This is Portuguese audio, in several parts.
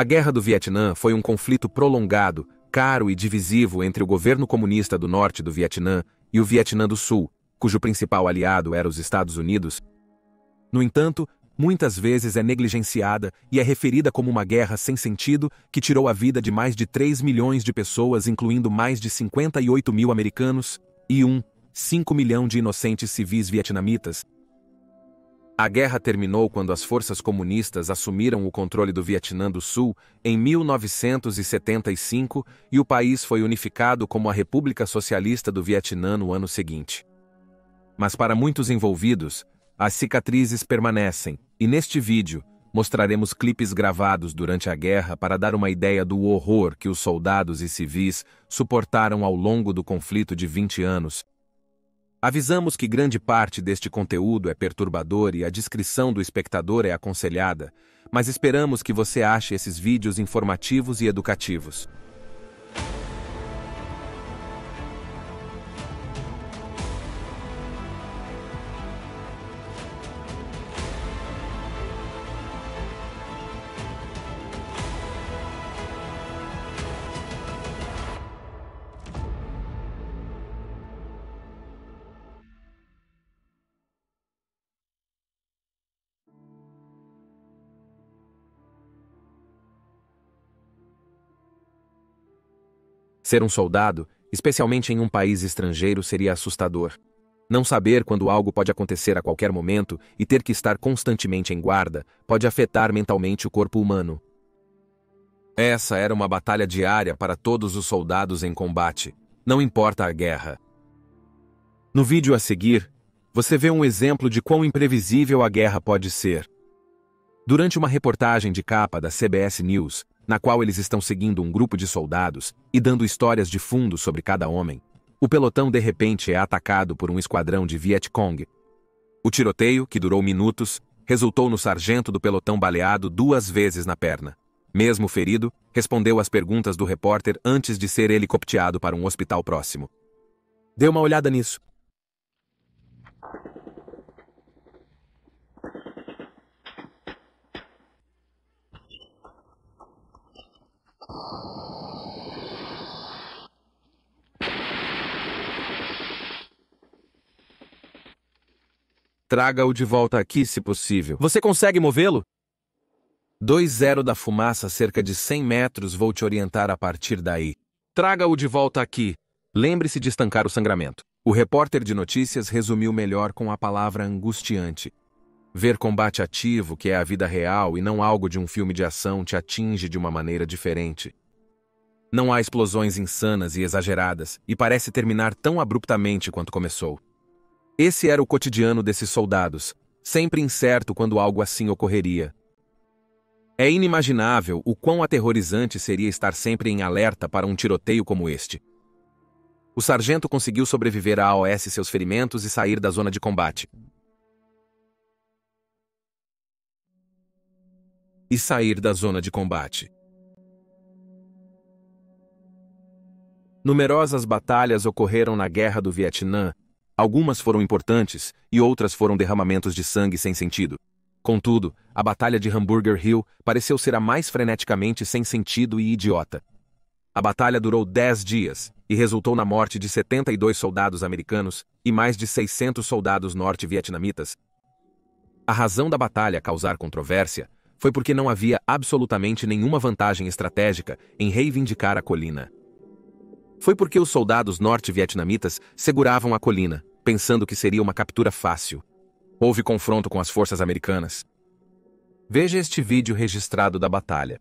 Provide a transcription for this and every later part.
A Guerra do Vietnã foi um conflito prolongado, caro e divisivo entre o governo comunista do norte do Vietnã e o Vietnã do Sul, cujo principal aliado era os Estados Unidos. No entanto, muitas vezes é negligenciada e é referida como uma guerra sem sentido que tirou a vida de mais de 3 milhões de pessoas, incluindo mais de 58 mil americanos e um 5 milhão de inocentes civis vietnamitas. A guerra terminou quando as forças comunistas assumiram o controle do Vietnã do Sul em 1975 e o país foi unificado como a República Socialista do Vietnã no ano seguinte. Mas para muitos envolvidos, as cicatrizes permanecem, e neste vídeo mostraremos clipes gravados durante a guerra para dar uma ideia do horror que os soldados e civis suportaram ao longo do conflito de 20 anos Avisamos que grande parte deste conteúdo é perturbador e a descrição do espectador é aconselhada, mas esperamos que você ache esses vídeos informativos e educativos. Ser um soldado, especialmente em um país estrangeiro, seria assustador. Não saber quando algo pode acontecer a qualquer momento e ter que estar constantemente em guarda pode afetar mentalmente o corpo humano. Essa era uma batalha diária para todos os soldados em combate, não importa a guerra. No vídeo a seguir, você vê um exemplo de quão imprevisível a guerra pode ser. Durante uma reportagem de capa da CBS News, na qual eles estão seguindo um grupo de soldados e dando histórias de fundo sobre cada homem, o pelotão de repente é atacado por um esquadrão de Vietcong. O tiroteio, que durou minutos, resultou no sargento do pelotão baleado duas vezes na perna. Mesmo ferido, respondeu às perguntas do repórter antes de ser helicopteado para um hospital próximo. Dê uma olhada nisso. Traga-o de volta aqui, se possível. Você consegue movê-lo? 2-0 da fumaça, cerca de 100 metros, vou te orientar a partir daí. Traga-o de volta aqui. Lembre-se de estancar o sangramento. O repórter de notícias resumiu melhor com a palavra angustiante. Ver combate ativo, que é a vida real e não algo de um filme de ação, te atinge de uma maneira diferente. Não há explosões insanas e exageradas, e parece terminar tão abruptamente quanto começou. Esse era o cotidiano desses soldados, sempre incerto quando algo assim ocorreria. É inimaginável o quão aterrorizante seria estar sempre em alerta para um tiroteio como este. O sargento conseguiu sobreviver à AOS seus ferimentos e sair da zona de combate. E sair da zona de combate. Numerosas batalhas ocorreram na Guerra do Vietnã Algumas foram importantes e outras foram derramamentos de sangue sem sentido. Contudo, a Batalha de Hamburger Hill pareceu ser a mais freneticamente sem sentido e idiota. A batalha durou 10 dias e resultou na morte de 72 soldados americanos e mais de 600 soldados norte-vietnamitas. A razão da batalha causar controvérsia foi porque não havia absolutamente nenhuma vantagem estratégica em reivindicar a colina. Foi porque os soldados norte-vietnamitas seguravam a colina, pensando que seria uma captura fácil. Houve confronto com as forças americanas. Veja este vídeo registrado da batalha.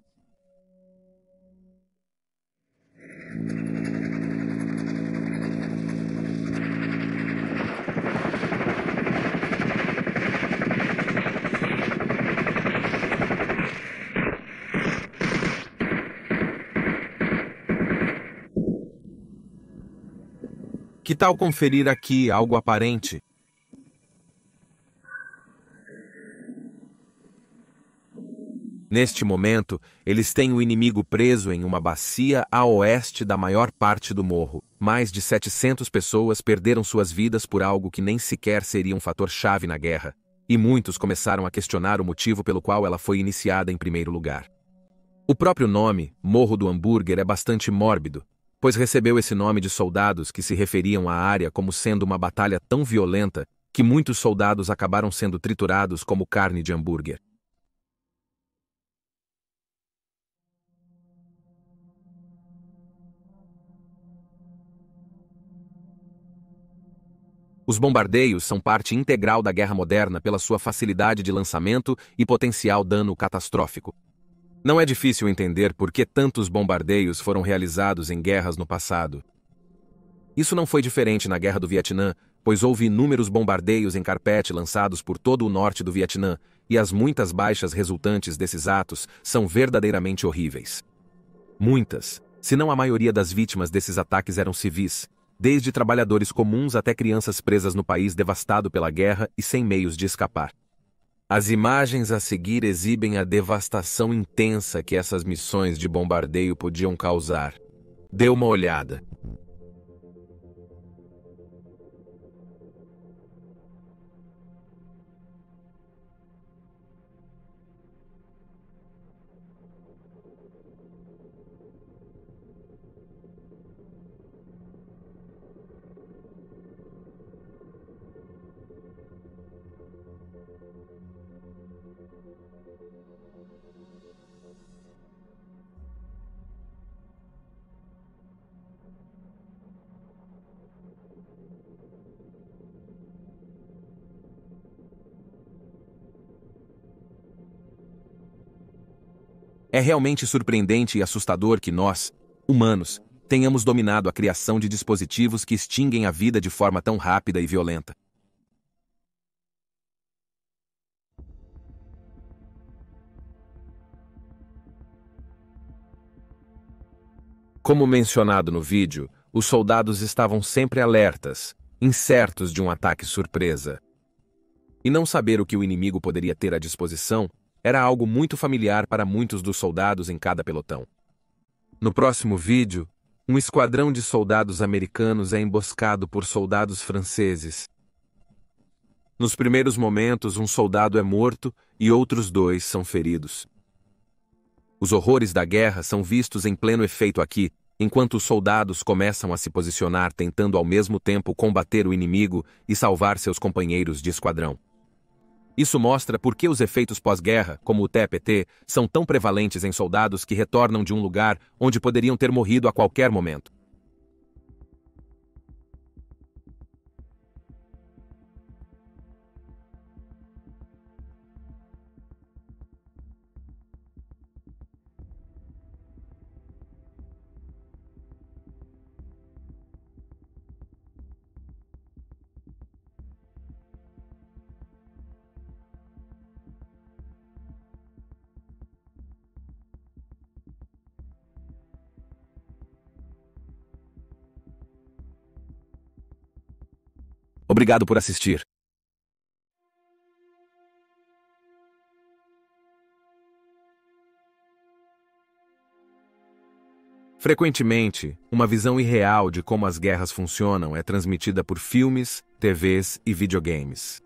Que tal conferir aqui algo aparente? Neste momento, eles têm o inimigo preso em uma bacia a oeste da maior parte do morro. Mais de 700 pessoas perderam suas vidas por algo que nem sequer seria um fator-chave na guerra, e muitos começaram a questionar o motivo pelo qual ela foi iniciada em primeiro lugar. O próprio nome, Morro do Hambúrguer, é bastante mórbido, pois recebeu esse nome de soldados que se referiam à área como sendo uma batalha tão violenta que muitos soldados acabaram sendo triturados como carne de hambúrguer. Os bombardeios são parte integral da guerra moderna pela sua facilidade de lançamento e potencial dano catastrófico. Não é difícil entender por que tantos bombardeios foram realizados em guerras no passado. Isso não foi diferente na Guerra do Vietnã, pois houve inúmeros bombardeios em carpete lançados por todo o norte do Vietnã, e as muitas baixas resultantes desses atos são verdadeiramente horríveis. Muitas, se não a maioria das vítimas desses ataques eram civis, desde trabalhadores comuns até crianças presas no país devastado pela guerra e sem meios de escapar. As imagens a seguir exibem a devastação intensa que essas missões de bombardeio podiam causar. Dê uma olhada. É realmente surpreendente e assustador que nós, humanos, tenhamos dominado a criação de dispositivos que extinguem a vida de forma tão rápida e violenta. Como mencionado no vídeo, os soldados estavam sempre alertas, incertos de um ataque surpresa. E não saber o que o inimigo poderia ter à disposição era algo muito familiar para muitos dos soldados em cada pelotão. No próximo vídeo, um esquadrão de soldados americanos é emboscado por soldados franceses. Nos primeiros momentos, um soldado é morto e outros dois são feridos. Os horrores da guerra são vistos em pleno efeito aqui, enquanto os soldados começam a se posicionar tentando ao mesmo tempo combater o inimigo e salvar seus companheiros de esquadrão. Isso mostra por que os efeitos pós-guerra, como o TPT, são tão prevalentes em soldados que retornam de um lugar onde poderiam ter morrido a qualquer momento. Obrigado por assistir. Frequentemente, uma visão irreal de como as guerras funcionam é transmitida por filmes, TVs e videogames.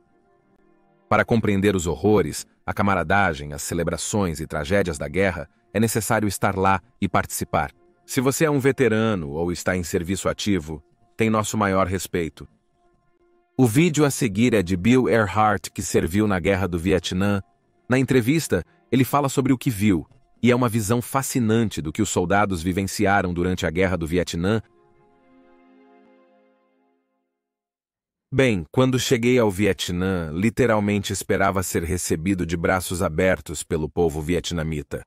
Para compreender os horrores, a camaradagem, as celebrações e tragédias da guerra, é necessário estar lá e participar. Se você é um veterano ou está em serviço ativo, tem nosso maior respeito. O vídeo a seguir é de Bill Earhart, que serviu na Guerra do Vietnã. Na entrevista, ele fala sobre o que viu, e é uma visão fascinante do que os soldados vivenciaram durante a Guerra do Vietnã. Bem, quando cheguei ao Vietnã, literalmente esperava ser recebido de braços abertos pelo povo vietnamita.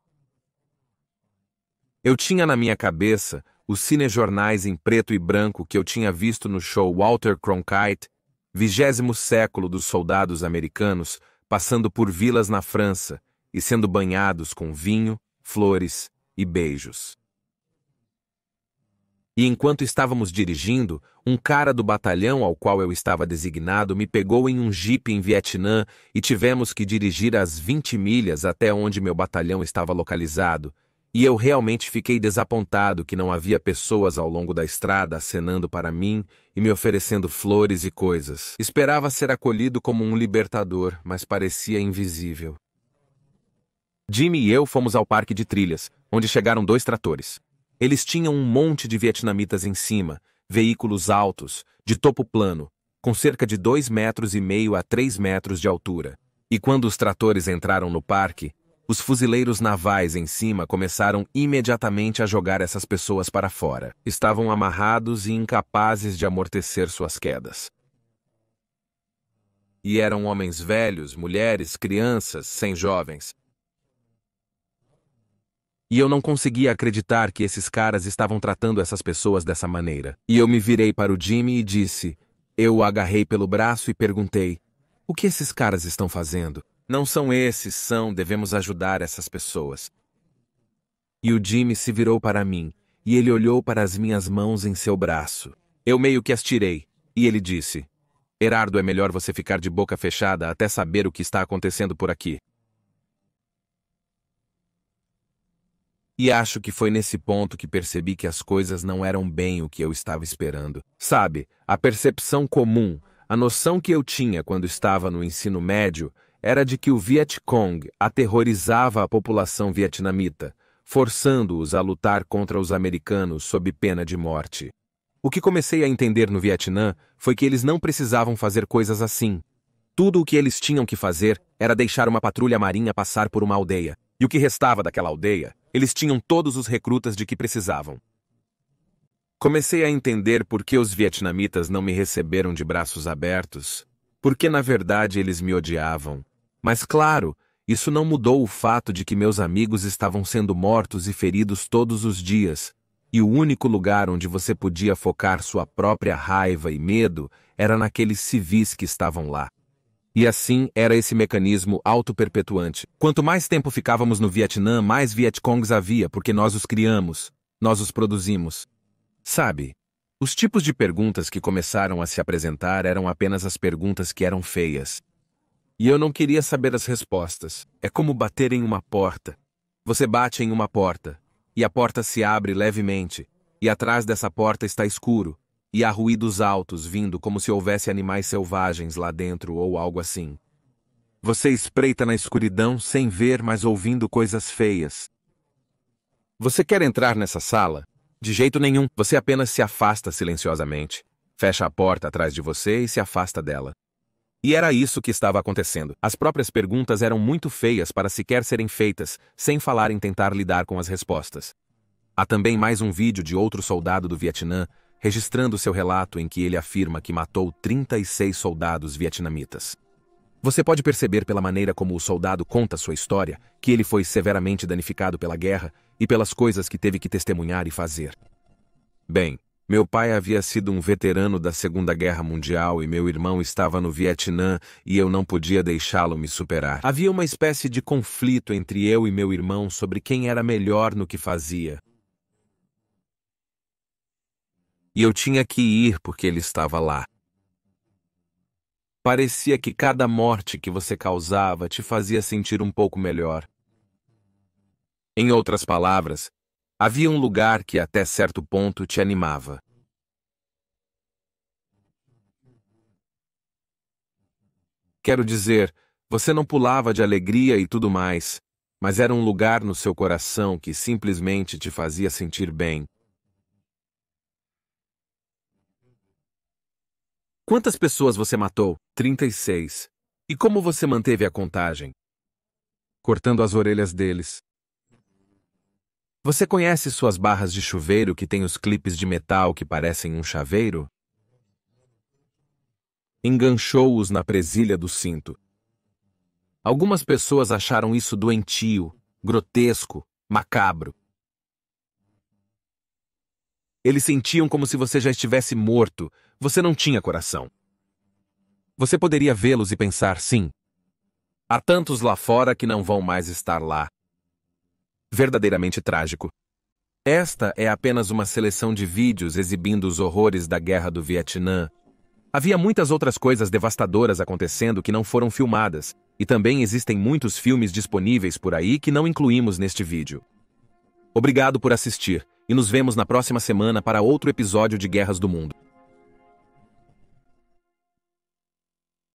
Eu tinha na minha cabeça os cinejornais em preto e branco que eu tinha visto no show Walter Cronkite vigésimo século dos soldados americanos passando por vilas na França e sendo banhados com vinho, flores e beijos. E enquanto estávamos dirigindo, um cara do batalhão ao qual eu estava designado me pegou em um jipe em Vietnã e tivemos que dirigir as 20 milhas até onde meu batalhão estava localizado, e eu realmente fiquei desapontado que não havia pessoas ao longo da estrada acenando para mim e me oferecendo flores e coisas. Esperava ser acolhido como um libertador, mas parecia invisível. Jimmy e eu fomos ao parque de trilhas, onde chegaram dois tratores. Eles tinham um monte de vietnamitas em cima, veículos altos, de topo plano, com cerca de dois metros e meio a 3 metros de altura. E quando os tratores entraram no parque, os fuzileiros navais em cima começaram imediatamente a jogar essas pessoas para fora. Estavam amarrados e incapazes de amortecer suas quedas. E eram homens velhos, mulheres, crianças, sem jovens. E eu não conseguia acreditar que esses caras estavam tratando essas pessoas dessa maneira. E eu me virei para o Jimmy e disse: Eu o agarrei pelo braço e perguntei: O que esses caras estão fazendo? Não são esses, são, devemos ajudar essas pessoas. E o Jimmy se virou para mim, e ele olhou para as minhas mãos em seu braço. Eu meio que as tirei, e ele disse: Herardo, é melhor você ficar de boca fechada até saber o que está acontecendo por aqui. E acho que foi nesse ponto que percebi que as coisas não eram bem o que eu estava esperando. Sabe, a percepção comum, a noção que eu tinha quando estava no ensino médio, era de que o Viet Cong aterrorizava a população vietnamita, forçando-os a lutar contra os americanos sob pena de morte. O que comecei a entender no Vietnã foi que eles não precisavam fazer coisas assim. Tudo o que eles tinham que fazer era deixar uma patrulha marinha passar por uma aldeia, e o que restava daquela aldeia, eles tinham todos os recrutas de que precisavam. Comecei a entender por que os vietnamitas não me receberam de braços abertos, porque na verdade eles me odiavam. Mas claro, isso não mudou o fato de que meus amigos estavam sendo mortos e feridos todos os dias, e o único lugar onde você podia focar sua própria raiva e medo era naqueles civis que estavam lá. E assim era esse mecanismo auto-perpetuante. Quanto mais tempo ficávamos no Vietnã, mais Vietcongs havia, porque nós os criamos, nós os produzimos. Sabe, os tipos de perguntas que começaram a se apresentar eram apenas as perguntas que eram feias. E eu não queria saber as respostas. É como bater em uma porta. Você bate em uma porta, e a porta se abre levemente, e atrás dessa porta está escuro, e há ruídos altos vindo como se houvesse animais selvagens lá dentro ou algo assim. Você espreita na escuridão sem ver, mas ouvindo coisas feias. Você quer entrar nessa sala? De jeito nenhum, você apenas se afasta silenciosamente. Fecha a porta atrás de você e se afasta dela. E era isso que estava acontecendo. As próprias perguntas eram muito feias para sequer serem feitas, sem falar em tentar lidar com as respostas. Há também mais um vídeo de outro soldado do Vietnã registrando seu relato em que ele afirma que matou 36 soldados vietnamitas. Você pode perceber pela maneira como o soldado conta sua história que ele foi severamente danificado pela guerra e pelas coisas que teve que testemunhar e fazer. Bem, meu pai havia sido um veterano da Segunda Guerra Mundial e meu irmão estava no Vietnã e eu não podia deixá-lo me superar. Havia uma espécie de conflito entre eu e meu irmão sobre quem era melhor no que fazia. E eu tinha que ir porque ele estava lá. Parecia que cada morte que você causava te fazia sentir um pouco melhor. Em outras palavras, havia um lugar que até certo ponto te animava. Quero dizer, você não pulava de alegria e tudo mais, mas era um lugar no seu coração que simplesmente te fazia sentir bem. Quantas pessoas você matou? 36. E como você manteve a contagem? Cortando as orelhas deles. Você conhece suas barras de chuveiro que têm os clipes de metal que parecem um chaveiro? Enganchou-os na presilha do cinto. Algumas pessoas acharam isso doentio, grotesco, macabro. Eles sentiam como se você já estivesse morto. Você não tinha coração. Você poderia vê-los e pensar, sim. Há tantos lá fora que não vão mais estar lá verdadeiramente trágico. Esta é apenas uma seleção de vídeos exibindo os horrores da Guerra do Vietnã. Havia muitas outras coisas devastadoras acontecendo que não foram filmadas, e também existem muitos filmes disponíveis por aí que não incluímos neste vídeo. Obrigado por assistir, e nos vemos na próxima semana para outro episódio de Guerras do Mundo.